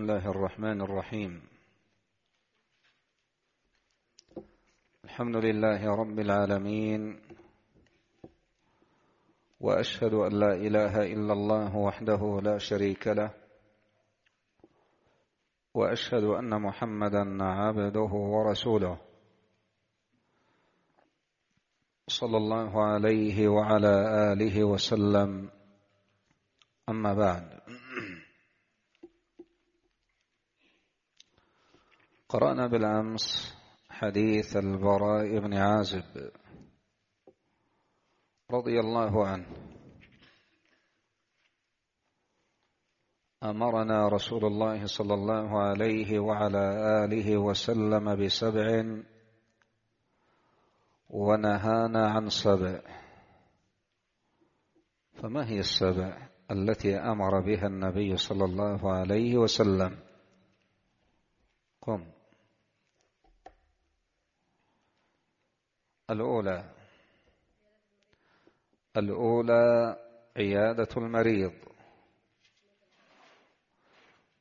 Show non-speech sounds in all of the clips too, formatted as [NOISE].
بسم الله الرحمن الرحيم الحمد لله رب العالمين واشهد ان لا اله الا الله وحده لا شريك له واشهد ان محمدا عبده ورسوله صلى الله عليه وعلى اله وسلم اما بعد قرأنا بالأمس حديث البراء بن عازب رضي الله عنه أمرنا رسول الله صلى الله عليه وعلى آله وسلم بسبع ونهانا عن سبع فما هي السبع التي أمر بها النبي صلى الله عليه وسلم قم الأولى الأولى عيادة المريض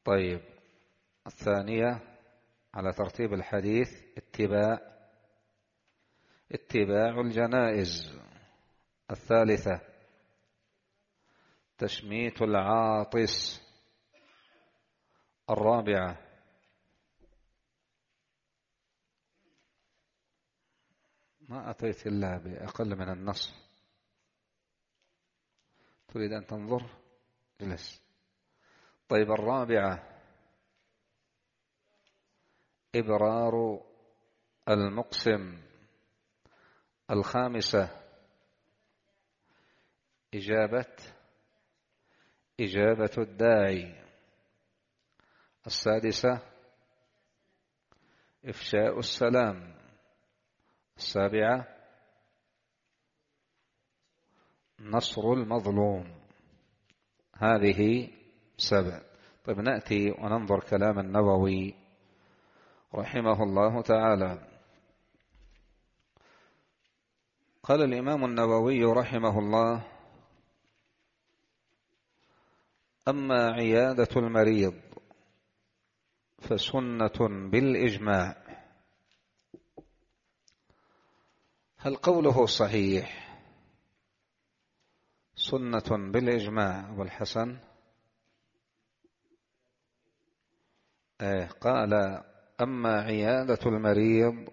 طيب الثانية على ترتيب الحديث اتباع اتباع الجنائز الثالثة تشميت العاطس الرابعة ما أتيت إلا بأقل من النص تريد أن تنظر جلس طيب الرابعة إبرار المقسم الخامسة إجابة إجابة الداعي السادسة إفشاء السلام السابعة نصر المظلوم هذه سبع طيب نأتي وننظر كلام النووي رحمه الله تعالى قال الإمام النووي رحمه الله أما عيادة المريض فسنة بالإجماع هل قوله صحيح سنة بالإجماع أبو الحسن آه، قال أما عيادة المريض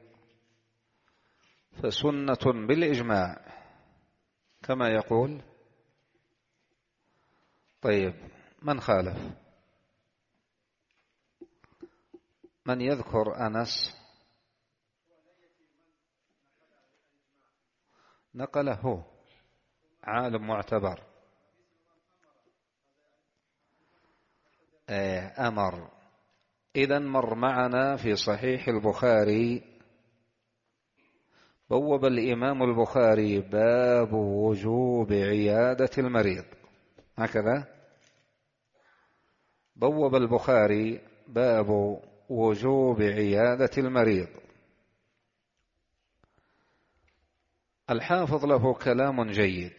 فسنة بالإجماع كما يقول طيب من خالف من يذكر أنس نقله عالم معتبر آه، أمر إذا مر معنا في صحيح البخاري بوب الإمام البخاري باب وجوب عيادة المريض هكذا بوب البخاري باب وجوب عيادة المريض الحافظ له كلام جيد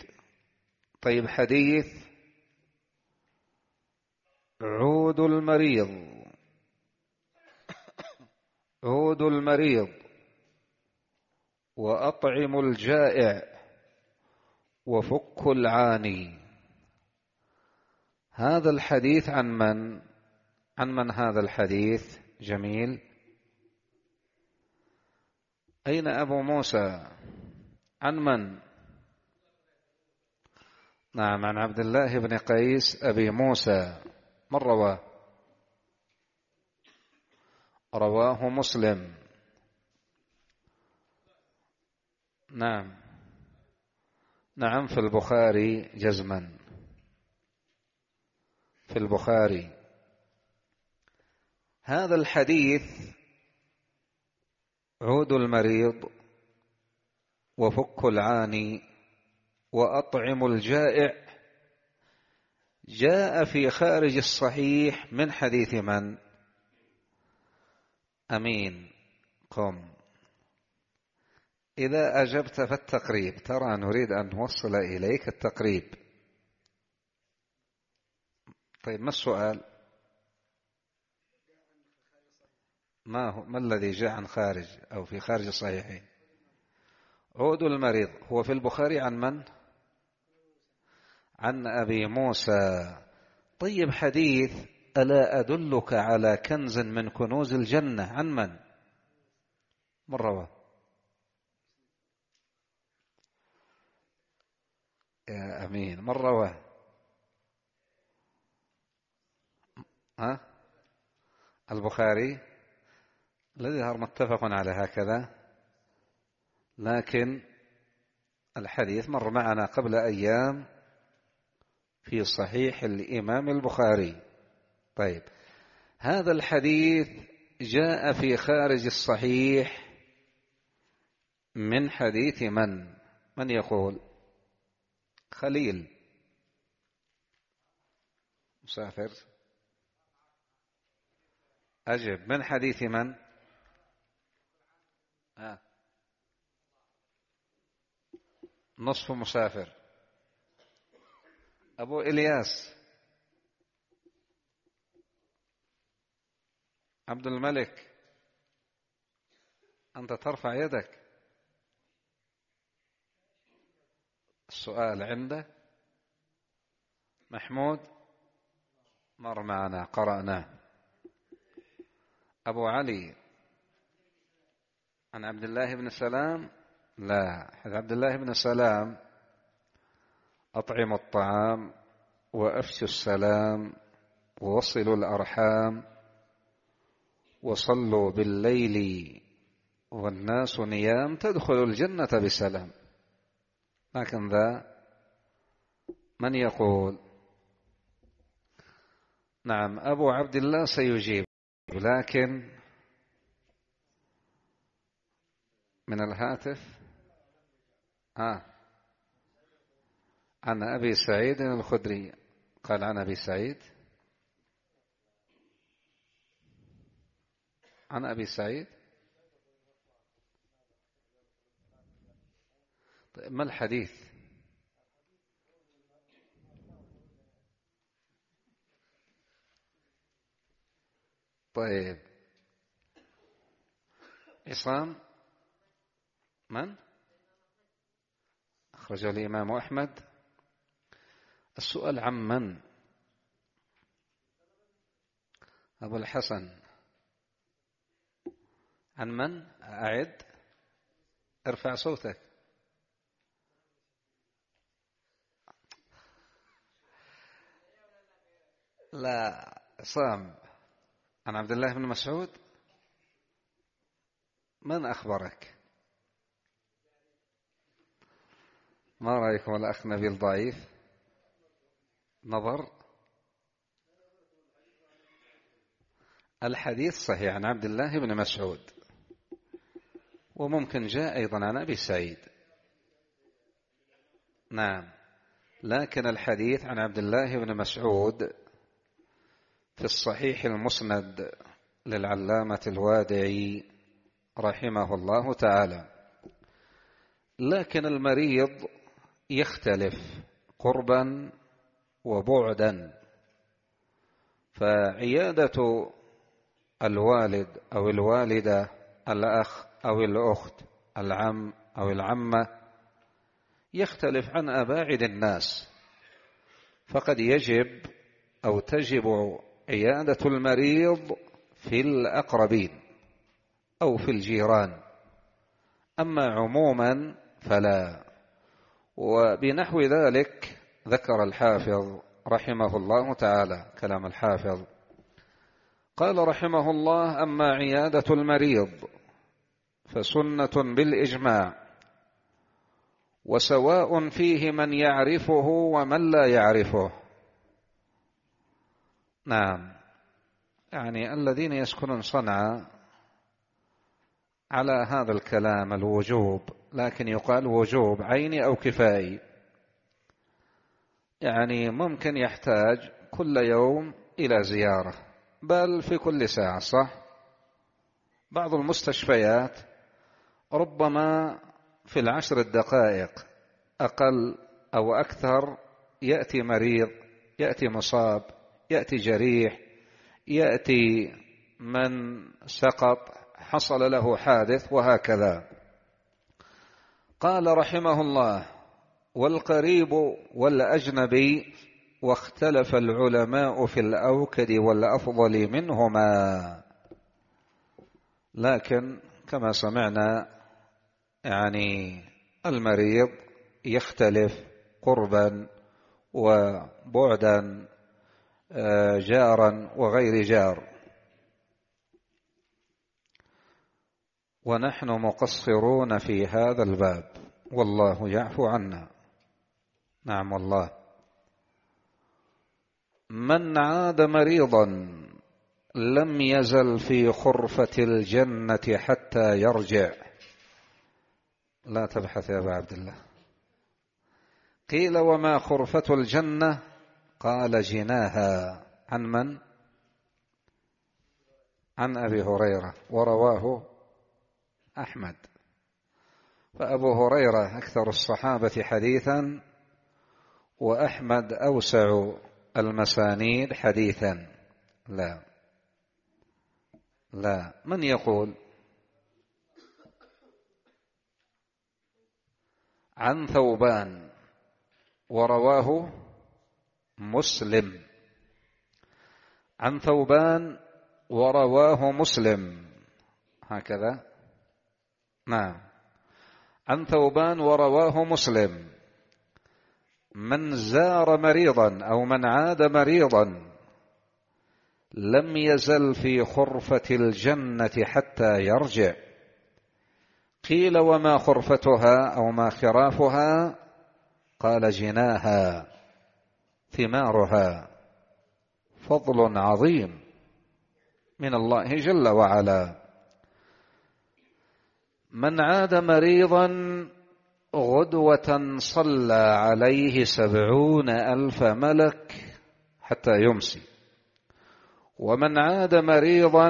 طيب حديث عود المريض عود المريض وأطعم الجائع وفك العاني هذا الحديث عن من عن من هذا الحديث جميل أين أبو موسى عن من نعم عن عبد الله بن قيس أبي موسى من رواه رواه مسلم نعم نعم في البخاري جزما في البخاري هذا الحديث عود المريض وفك العاني وأطعم الجائع جاء في خارج الصحيح من حديث من أمين قم إذا أجبت فالتقريب ترى نريد أن نوصل إليك التقريب طيب ما السؤال ما هو ما الذي جاء عن خارج أو في خارج الصحيحين عود المريض هو في البخاري عن من؟ عن أبي موسى طيب حديث ألا أدلك على كنز من كنوز الجنة عن من؟ من رواه؟ يا أمين من رواه؟ ها؟ البخاري الذي متفق على هكذا لكن الحديث مر معنا قبل أيام في صحيح الإمام البخاري طيب هذا الحديث جاء في خارج الصحيح من حديث من من يقول خليل مسافر أجب من حديث من نصف مسافر أبو إلياس عبد الملك أنت ترفع يدك السؤال عنده محمود مر معنا قرأناه أبو علي عن عبد الله بن سلام لا عبد الله بن سلام أطعموا الطعام وأفشوا السلام ووصلوا الأرحام وصلوا بالليل والناس نيام تدخل الجنة بسلام لكن ذا من يقول نعم أبو عبد الله سيجيب لكن من الهاتف ها عن أبي سعيد الخدري قال عن أبي سعيد عن أبي سعيد طيب ما الحديث طيب عصام من؟ أخرج الإمام أحمد السؤال عن من أبو الحسن عن من أعد ارفع صوتك لا صام عن عبد الله بن مسعود من أخبرك ما رأيكم الأخ نبيل ضعيف نظر الحديث صحيح عن عبد الله بن مسعود وممكن جاء أيضا عن أبي سعيد نعم لكن الحديث عن عبد الله بن مسعود في الصحيح المسند للعلامة الوادعي رحمه الله تعالى لكن المريض يختلف قربا وبعدا فعيادة الوالد أو الوالدة الأخ أو الأخت العم أو العمة يختلف عن أباعد الناس فقد يجب أو تجب عيادة المريض في الأقربين أو في الجيران أما عموما فلا وبنحو ذلك ذكر الحافظ رحمه الله تعالى كلام الحافظ قال رحمه الله أما عيادة المريض فسنة بالإجماع وسواء فيه من يعرفه ومن لا يعرفه نعم يعني الذين يسكنون صنعاء على هذا الكلام الوجوب لكن يقال وجوب عيني أو كفائي يعني ممكن يحتاج كل يوم إلى زيارة بل في كل ساعة صح بعض المستشفيات ربما في العشر الدقائق أقل أو أكثر يأتي مريض يأتي مصاب يأتي جريح يأتي من سقط حصل له حادث وهكذا قال رحمه الله والقريب والأجنبي واختلف العلماء في الأوكد والأفضل منهما لكن كما سمعنا يعني المريض يختلف قربا وبعدا آه، جارا وغير جار ونحن مقصرون في هذا الباب والله يعفو عنا نعم والله من عاد مريضا لم يزل في خرفة الجنة حتى يرجع لا تبحث يا أبا عبد الله قيل وما خرفة الجنة قال جناها عن من عن أبي هريرة ورواه أحمد فأبو هريرة أكثر الصحابة حديثا وأحمد أوسع المسانيد حديثا لا لا من يقول عن ثوبان ورواه مسلم عن ثوبان ورواه مسلم هكذا نعم عن ثوبان ورواه مسلم من زار مريضا أو من عاد مريضا لم يزل في خرفة الجنة حتى يرجع قيل وما خرفتها أو ما خرافها قال جناها ثمارها فضل عظيم من الله جل وعلا من عاد مريضا غدوة صلى عليه سبعون ألف ملك حتى يمسي ومن عاد مريضا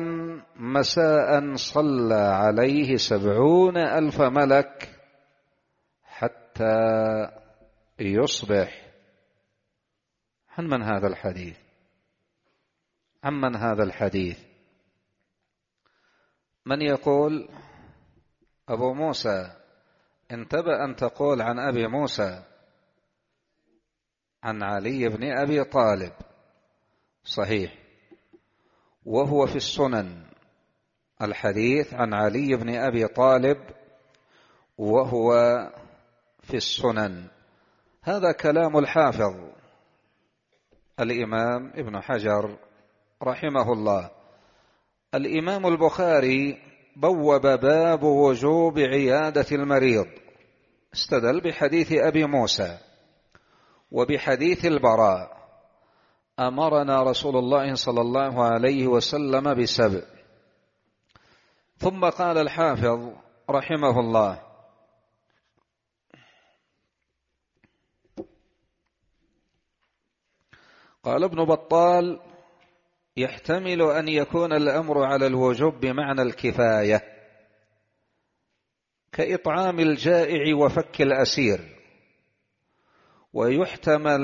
مساء صلى عليه سبعون ألف ملك حتى يصبح عن من هذا الحديث عن من هذا الحديث من يقول أبو موسى انتبه أن تقول عن أبي موسى عن علي بن أبي طالب صحيح وهو في السنن الحديث عن علي بن أبي طالب وهو في السنن هذا كلام الحافظ الإمام ابن حجر رحمه الله الإمام البخاري بوب باب وجوب عيادة المريض استدل بحديث أبي موسى وبحديث البراء أمرنا رسول الله صلى الله عليه وسلم بسبع ثم قال الحافظ رحمه الله قال ابن بطال يحتمل أن يكون الأمر على الوجوب بمعنى الكفاية كإطعام الجائع وفك الأسير ويحتمل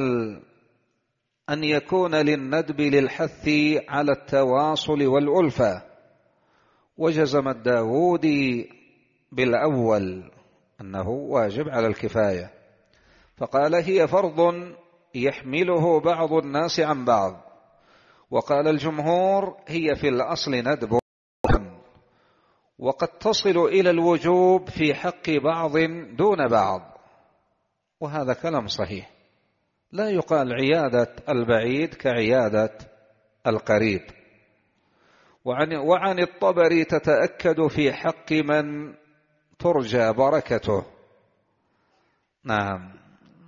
أن يكون للندب للحث على التواصل والألفة وجزم الداوودي بالأول أنه واجب على الكفاية فقال هي فرض يحمله بعض الناس عن بعض وقال الجمهور هي في الأصل ندب وقد تصل إلى الوجوب في حق بعض دون بعض وهذا كلام صحيح لا يقال عيادة البعيد كعيادة القريب وعن, وعن الطبري تتأكد في حق من ترجى بركته نعم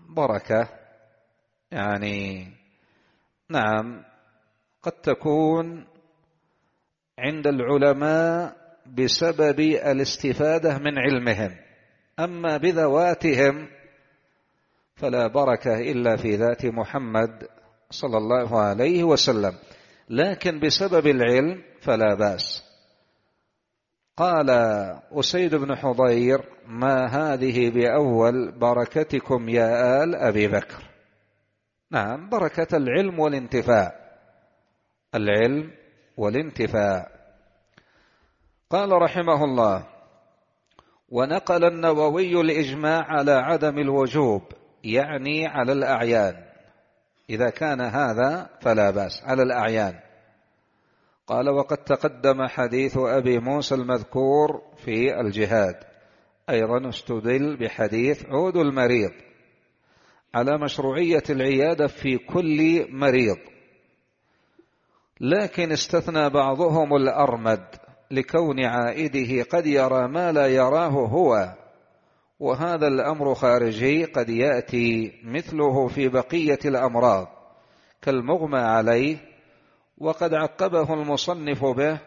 بركة يعني نعم قد تكون عند العلماء بسبب الاستفاده من علمهم اما بذواتهم فلا بركه الا في ذات محمد صلى الله عليه وسلم لكن بسبب العلم فلا باس قال اسيد بن حضير ما هذه باول بركتكم يا ال ابي بكر نعم بركه العلم والانتفاع العلم والانتفاع قال رحمه الله ونقل النووي الإجماع على عدم الوجوب يعني على الأعيان إذا كان هذا فلا بأس على الأعيان قال وقد تقدم حديث أبي موسى المذكور في الجهاد أيضا استدل بحديث عود المريض على مشروعية العيادة في كل مريض لكن استثنى بعضهم الأرمد لكون عائده قد يرى ما لا يراه هو وهذا الأمر خارجي قد يأتي مثله في بقية الأمراض كالمغمى عليه وقد عقبه المصنف به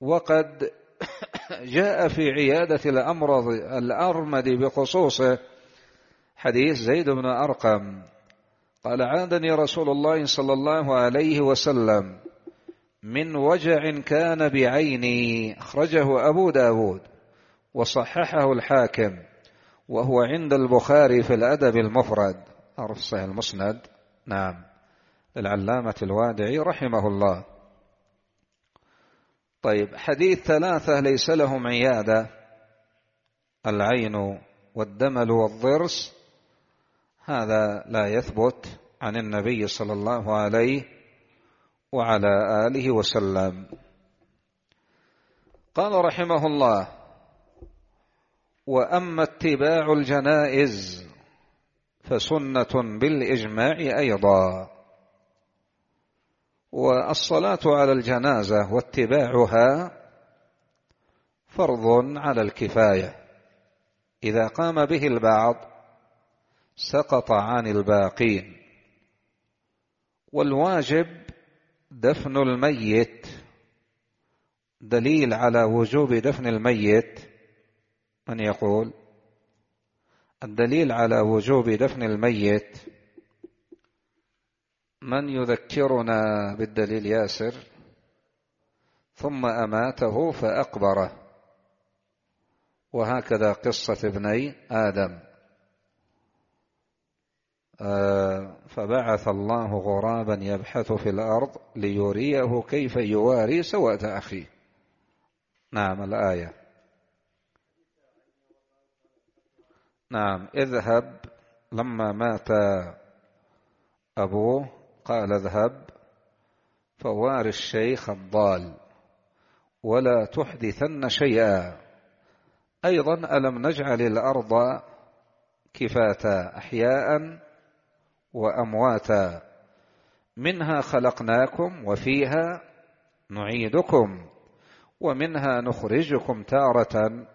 وقد [COUGHS] جاء في عيادة الأمرض الأرمد بخصوصه حديث زيد بن أرقم قال عادني رسول الله صلى الله عليه وسلم من وجع كان بعيني أخرجه أبو داود وصححه الحاكم وهو عند البخاري في الأدب المفرد أعرف صحيح المسند نعم للعلامة الوادعي رحمه الله طيب حديث ثلاثة ليس لهم عيادة العين والدمل والضرس هذا لا يثبت عن النبي صلى الله عليه وعلى آله وسلم قال رحمه الله وأما اتباع الجنائز فسنة بالإجماع أيضا والصلاة على الجنازة واتباعها فرض على الكفاية إذا قام به البعض سقط عن الباقين والواجب دفن الميت دليل على وجوب دفن الميت من يقول الدليل على وجوب دفن الميت من يذكرنا بالدليل ياسر ثم أماته فأقبره وهكذا قصة ابني آدم فبعث الله غرابا يبحث في الأرض ليريه كيف يواري سوءة أخيه نعم الآية نعم اذهب لما مات أبوه قال اذهب فوار الشيخ الضال ولا تحدثن شيئا أيضا ألم نجعل الأرض كفاتا أحياء وامواتا منها خلقناكم وفيها نعيدكم ومنها نخرجكم تاره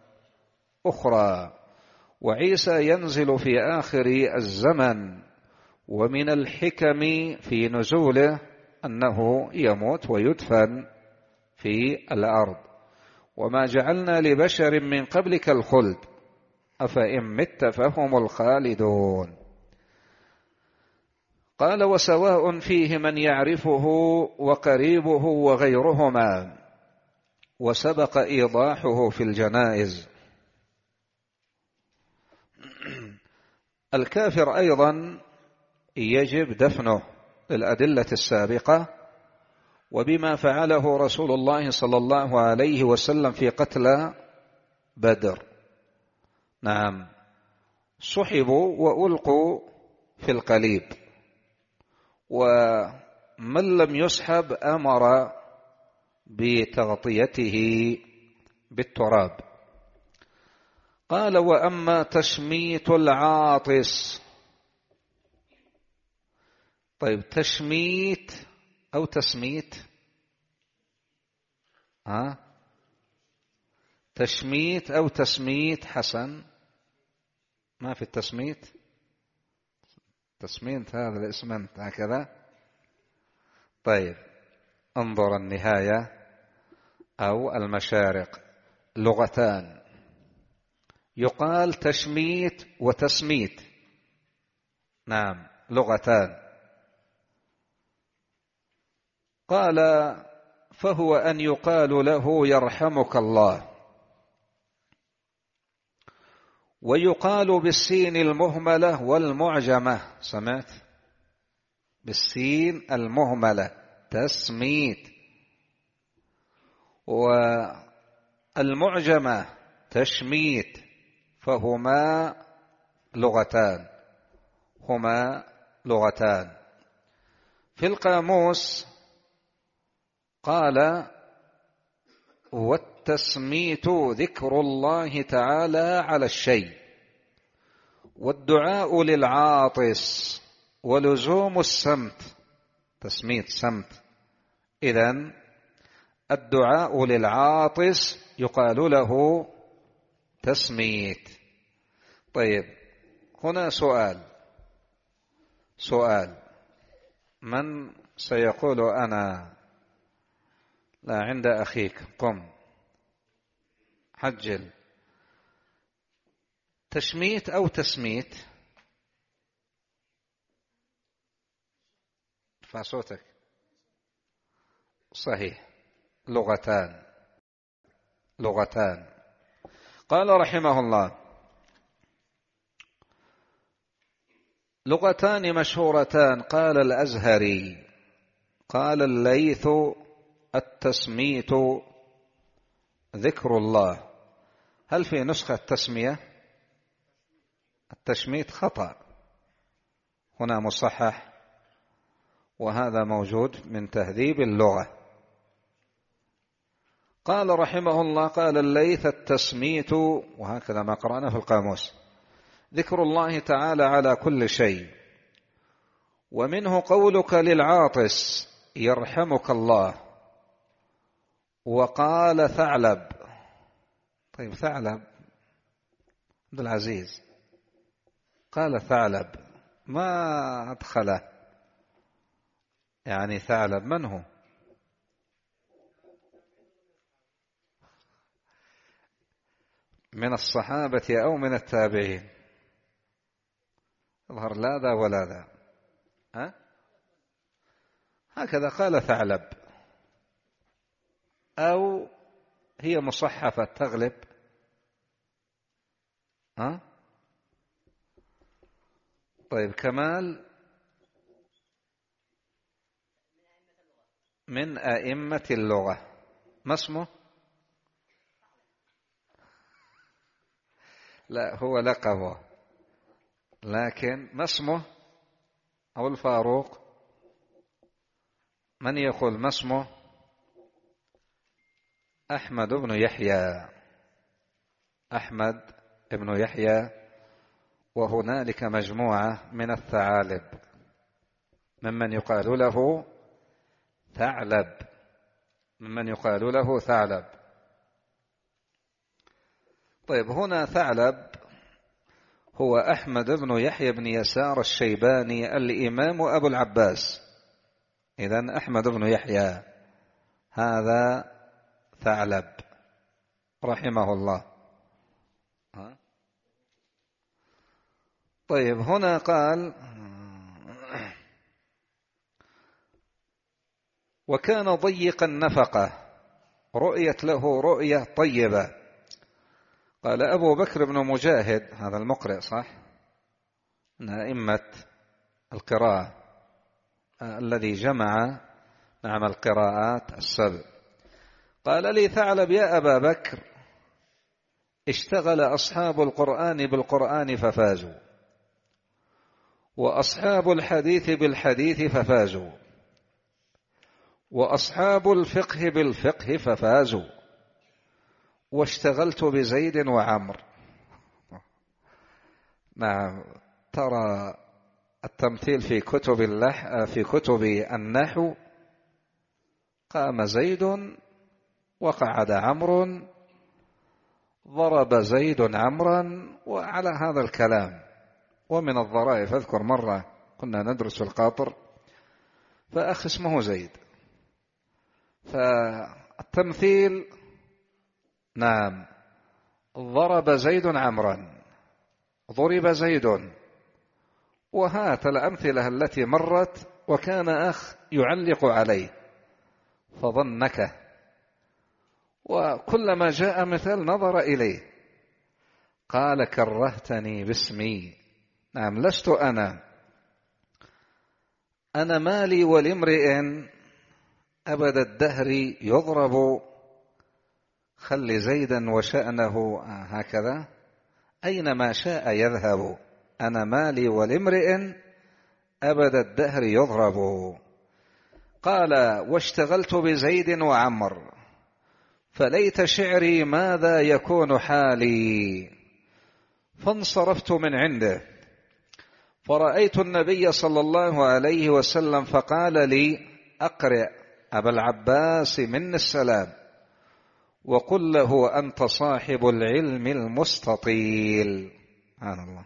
اخرى وعيسى ينزل في اخر الزمن ومن الحكم في نزوله انه يموت ويدفن في الارض وما جعلنا لبشر من قبلك الخلد افان مت فهم الخالدون قال وسواء فيه من يعرفه وقريبه وغيرهما وسبق ايضاحه في الجنائز الكافر ايضا يجب دفنه للادله السابقه وبما فعله رسول الله صلى الله عليه وسلم في قتلى بدر نعم صحبوا والقوا في القليب ومن لم يسحب امر بتغطيته بالتراب قال واما تشميت العاطس طيب تشميت او تسميت ها تشميت او تسميت حسن ما في التسميت تسمينت هذا الاسم هكذا طيب انظر النهاية أو المشارق لغتان يقال تشميت وتسميت نعم لغتان قال فهو أن يقال له يرحمك الله ويقال بالسين المهملة والمعجمة سمعت بالسين المهملة تسميت والمعجمة تشميت فهما لغتان هما لغتان في القاموس قال التسميت ذكر الله تعالى على الشيء والدعاء للعاطس ولزوم السمت تسميت سمت إذا الدعاء للعاطس يقال له تسميت طيب هنا سؤال سؤال من سيقول أنا لا عند أخيك قم عجل تشميت أو تسميت ارفع صوتك صحيح لغتان لغتان قال رحمه الله لغتان مشهورتان قال الأزهري قال الليث التسميت ذكر الله هل في نسخة تسمية التشميت خطأ هنا مصحح وهذا موجود من تهذيب اللغة قال رحمه الله قال الليث التسميت وهكذا ما قرأنا في القاموس ذكر الله تعالى على كل شيء ومنه قولك للعاطس يرحمك الله وقال ثعلب طيب ثعلب عبد العزيز قال ثعلب ما أدخله يعني ثعلب من هو من الصحابة أو من التابعين يظهر لا ذا ولا ذا ها؟ هكذا قال ثعلب أو هي مصحفة تغلب ها طيب كمال من أئمة اللغة ما اسمه لا هو لقبه لكن ما اسمه أو الفاروق من يقول ما اسمه أحمد بن يحيى أحمد بن يحيى وهنالك مجموعة من الثعالب ممن يقال له ثعلب ممن يقال له ثعلب طيب هنا ثعلب هو أحمد بن يحيى بن يسار الشيباني الإمام أبو العباس إذا أحمد بن يحيى هذا ثعلب رحمه الله طيب هنا قال وكان ضيق النفقة رؤيت له رؤية طيبة قال أبو بكر بن مجاهد هذا المقرئ صح من أئمة القراءة الذي جمع نعم القراءات السبع قال لي ثعلب يا أبا بكر اشتغل أصحاب القرآن بالقرآن ففازوا وأصحاب الحديث بالحديث ففازوا وأصحاب الفقه بالفقه ففازوا واشتغلت بزيد وعمر نعم ترى التمثيل في كتب اللح في كتب النحو قام زيد وقعد عمرو ضرب زيد عمرا وعلى هذا الكلام ومن الظرائف أذكر مرة كنا ندرس في القاطر فأخ اسمه زيد فالتمثيل نعم ضرب زيد عمرا ضرب زيد وهات الأمثلة التي مرت وكان أخ يعلق عليه فظنك وكلما جاء مثال نظر إليه قال كرهتني باسمي نعم لست أنا أنا مالي ولامرئ أبد الدهر يضرب خل زيدا وشأنه آه، هكذا أينما شاء يذهب أنا مالي ولامرئ أبد الدهر يضرب قال واشتغلت بزيد وعمر فليت شعري ماذا يكون حالي فانصرفت من عنده فرأيت النبي صلى الله عليه وسلم فقال لي أقرئ أبا العباس من السلام وقل له أنت صاحب العلم المستطيل سبحان الله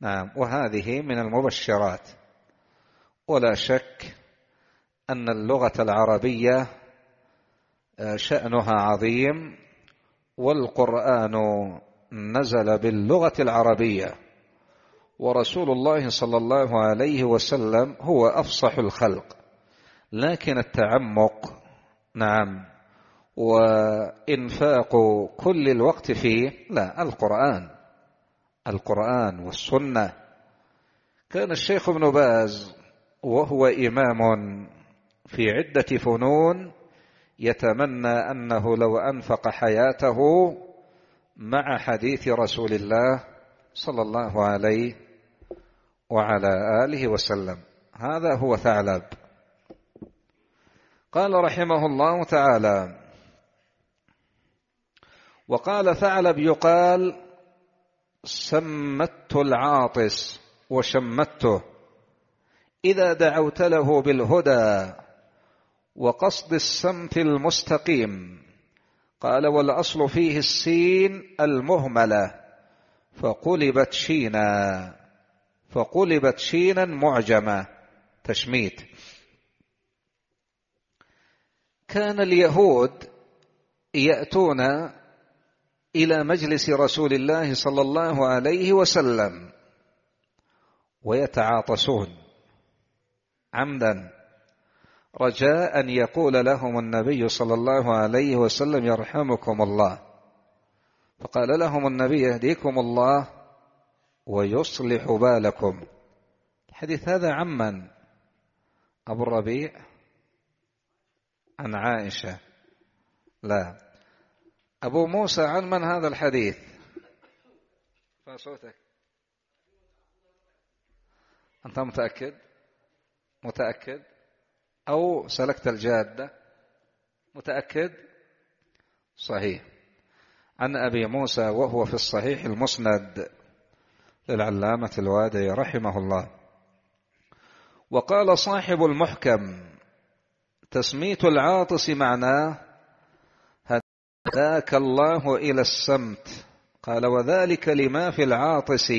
نعم وهذه من المبشرات ولا شك أن اللغة العربية آه، شأنها عظيم والقرآن نزل باللغة العربية ورسول الله صلى الله عليه وسلم هو أفصح الخلق لكن التعمق نعم وإنفاق كل الوقت فيه لا القرآن القرآن والسنة كان الشيخ ابن باز وهو إمام في عدة فنون يتمنى أنه لو أنفق حياته مع حديث رسول الله صلى الله عليه وعلى آله وسلم هذا هو ثعلب قال رحمه الله تعالى وقال ثعلب يقال سمت العاطس وشمته إذا دعوت له بالهدى وقصد السمت المستقيم قال والاصل فيه السين المهمله فقلبت شينا فقلبت شينا معجمه تشميت كان اليهود ياتون الى مجلس رسول الله صلى الله عليه وسلم ويتعاطسون عمدا رجاء أن يقول لهم النبي صلى الله عليه وسلم يرحمكم الله فقال لهم النبي يهديكم الله ويصلح بالكم الحديث هذا عمن أبو الربيع عن عائشة لا أبو موسى عن من هذا الحديث ما صوتك أنت متأكد متأكد أو سلكت الجادة متأكد صحيح عن أبي موسى وهو في الصحيح المسند للعلامة الوادي رحمه الله وقال صاحب المحكم تسميت العاطس معناه هداك الله إلى السمت قال وذلك لما في العاطس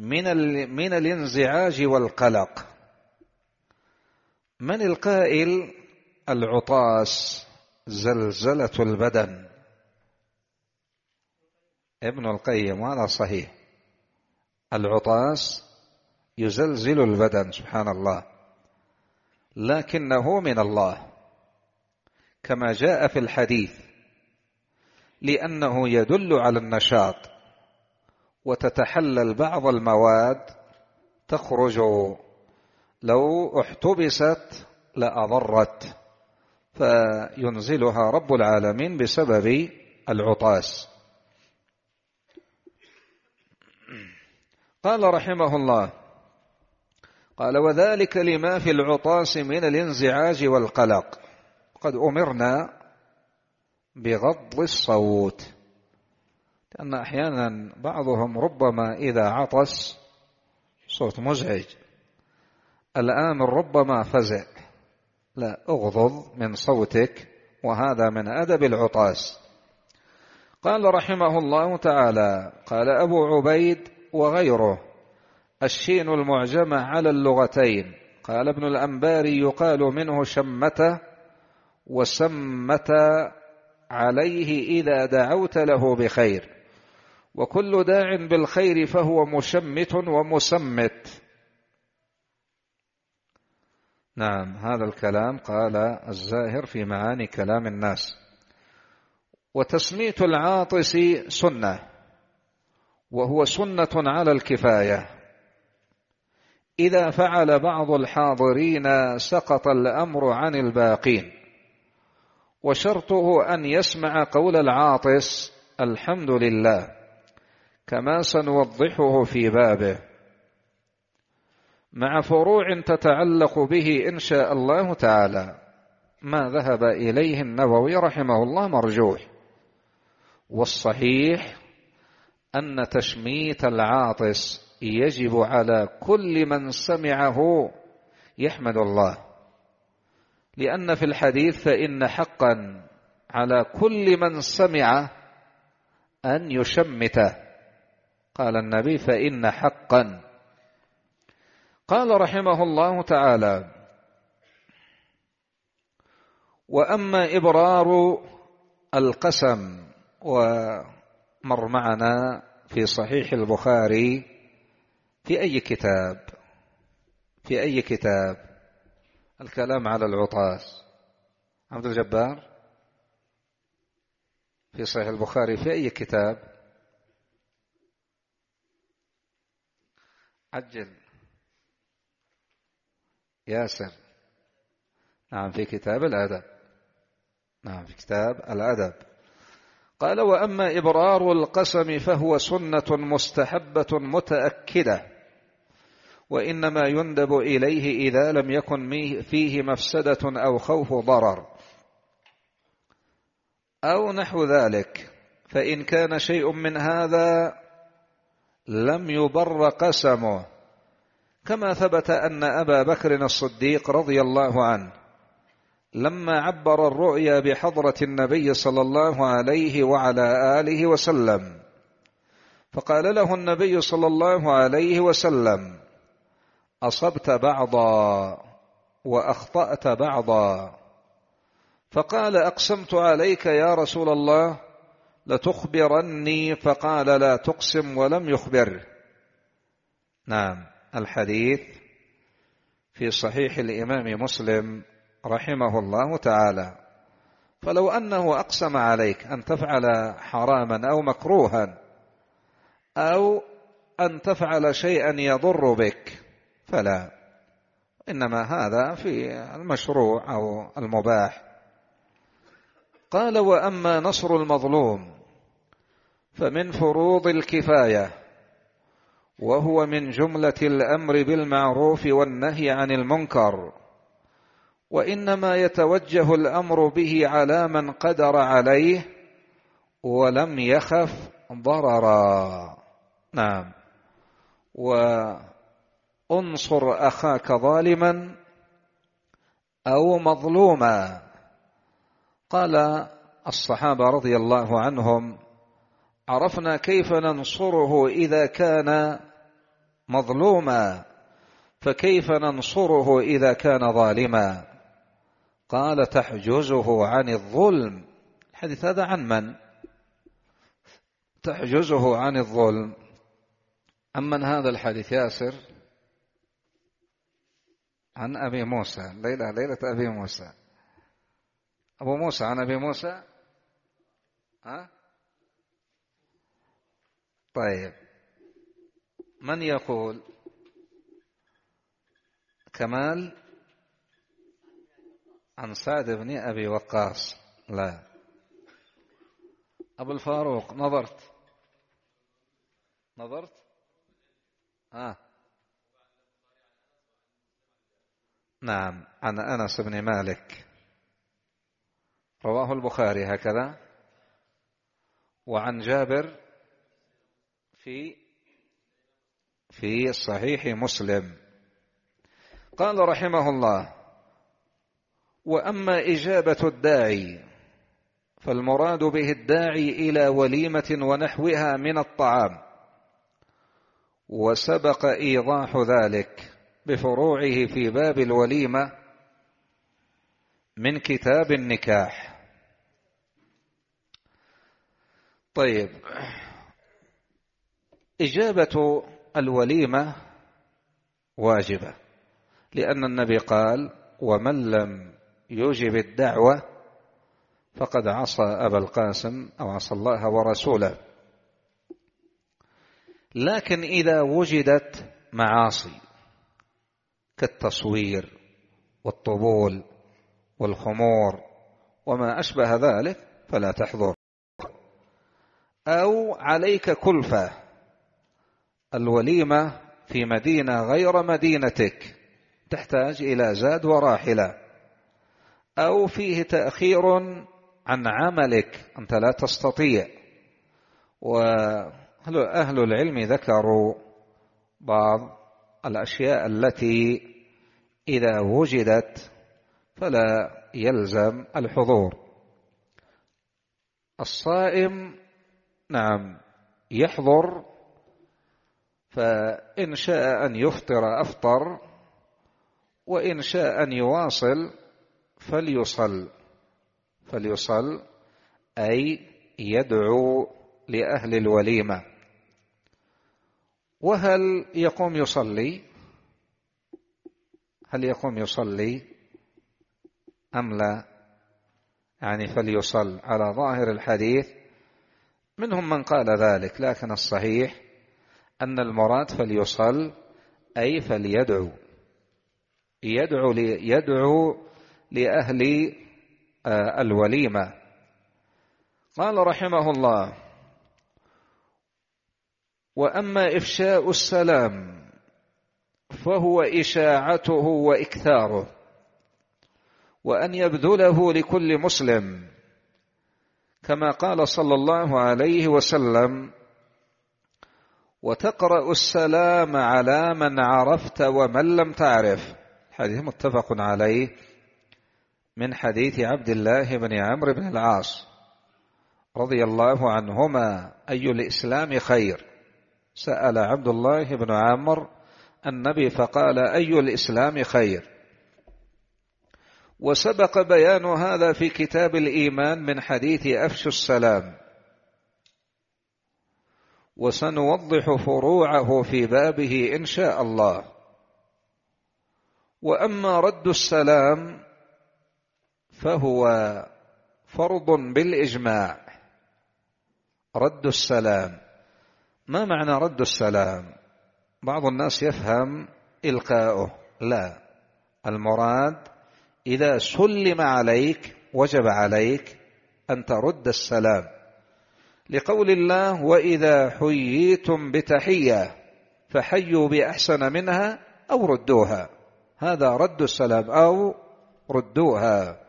من من الانزعاج والقلق من القائل العطاس زلزلة البدن ابن القيم وهذا صحيح العطاس يزلزل البدن سبحان الله لكنه من الله كما جاء في الحديث لأنه يدل على النشاط وتتحلل بعض المواد تخرج لو احتبست لأضرت فينزلها رب العالمين بسبب العطاس قال رحمه الله قال وذلك لما في العطاس من الانزعاج والقلق قد أمرنا بغض الصوت لأن أحيانا بعضهم ربما إذا عطس صوت مزعج الآن ربما فزع لا اغضض من صوتك وهذا من أدب العطاس قال رحمه الله تعالى قال أبو عبيد وغيره الشين المعجمة على اللغتين قال ابن الأنباري يقال منه شمة وسمة عليه إذا دعوت له بخير وكل داع بالخير فهو مشمت ومسمت نعم هذا الكلام قال الزاهر في معاني كلام الناس وتسمية العاطس سنة وهو سنة على الكفاية إذا فعل بعض الحاضرين سقط الأمر عن الباقين وشرطه أن يسمع قول العاطس الحمد لله كما سنوضحه في بابه مع فروع تتعلق به إن شاء الله تعالى ما ذهب إليه النووي رحمه الله مرجوح والصحيح أن تشميت العاطس يجب على كل من سمعه يحمد الله لأن في الحديث فإن حقا على كل من سمع أن يشمته قال النبي فإن حقا قال رحمه الله تعالى وأما إبرار القسم ومر معنا في صحيح البخاري في أي كتاب في أي كتاب الكلام على العطاس عبد الجبار في صحيح البخاري في أي كتاب عجل ياسر نعم في كتاب الأدب نعم في كتاب الأدب قال وأما إبرار القسم فهو سنة مستحبة متأكدة وإنما يندب إليه إذا لم يكن فيه مفسدة أو خوف ضرر أو نحو ذلك فإن كان شيء من هذا لم يبر قسمه كما ثبت أن أبا بكر الصديق رضي الله عنه لما عبر الرؤيا بحضرة النبي صلى الله عليه وعلى آله وسلم فقال له النبي صلى الله عليه وسلم أصبت بعضا وأخطأت بعضا فقال أقسمت عليك يا رسول الله لتخبرني فقال لا تقسم ولم يخبر نعم الحديث في صحيح الإمام مسلم رحمه الله تعالى فلو أنه أقسم عليك أن تفعل حراما أو مكروها أو أن تفعل شيئا يضر بك فلا إنما هذا في المشروع أو المباح قال وأما نصر المظلوم فمن فروض الكفاية وهو من جملة الأمر بالمعروف والنهي عن المنكر وإنما يتوجه الأمر به على من قدر عليه ولم يخف ضررا نعم وانصر أخاك ظالما أو مظلوما قال الصحابة رضي الله عنهم عرفنا كيف ننصره إذا كان مظلوما فكيف ننصره إذا كان ظالما قال تحجزه عن الظلم الحديث هذا عن من تحجزه عن الظلم أمن هذا الحديث ياسر عن أبي موسى ليلة ليلة أبي موسى أبو موسى عن أبي موسى ها طيب من يقول كمال عن سعد بن أبي وقاص لا أبو الفاروق نظرت نظرت آه نعم عن أنس بن مالك رواه البخاري هكذا وعن جابر في في صحيح مسلم قال رحمه الله واما اجابه الداعي فالمراد به الداعي الى وليمه ونحوها من الطعام وسبق ايضاح ذلك بفروعه في باب الوليمه من كتاب النكاح طيب اجابه الوليمة واجبة لأن النبي قال ومن لم يجب الدعوة فقد عصى أبا القاسم أو عصى الله ورسوله لكن إذا وجدت معاصي كالتصوير والطبول والخمور وما أشبه ذلك فلا تحضر أو عليك كلفة الوليمة في مدينة غير مدينتك تحتاج إلى زاد وراحلة أو فيه تأخير عن عملك أنت لا تستطيع وأهل العلم ذكروا بعض الأشياء التي إذا وجدت فلا يلزم الحضور الصائم نعم يحضر فإن شاء أن يفطر أفطر وإن شاء أن يواصل فليصل فليصل أي يدعو لأهل الوليمة وهل يقوم يصلي هل يقوم يصلي أم لا يعني فليصل على ظاهر الحديث منهم من قال ذلك لكن الصحيح أن المراد فليصل أي فليدعو يدعو, لي يدعو لأهل آه، الوليمة قال رحمه الله وأما إفشاء السلام فهو إشاعته وإكثاره وأن يبذله لكل مسلم كما قال صلى الله عليه وسلم وتقرأ السلام على من عرفت ومن لم تعرف حديث متفق عليه من حديث عبد الله بن عمرو بن العاص رضي الله عنهما أي الإسلام خير سأل عبد الله بن عمرو النبي فقال أي الإسلام خير وسبق بيان هذا في كتاب الإيمان من حديث أفش السلام وسنوضح فروعه في بابه ان شاء الله واما رد السلام فهو فرض بالاجماع رد السلام ما معنى رد السلام بعض الناس يفهم القاؤه لا المراد اذا سلم عليك وجب عليك ان ترد السلام لقول الله واذا حييتم بتحيه فحيوا باحسن منها او ردوها هذا رد السلام او ردوها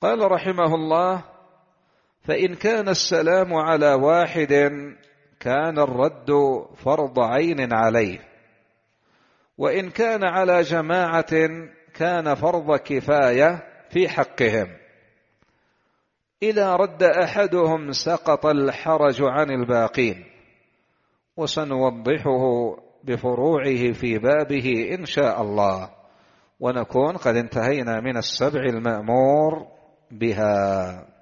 قال رحمه الله فان كان السلام على واحد كان الرد فرض عين عليه وان كان على جماعه كان فرض كفايه في حقهم إذا رد أحدهم سقط الحرج عن الباقين وسنوضحه بفروعه في بابه إن شاء الله ونكون قد انتهينا من السبع المأمور بها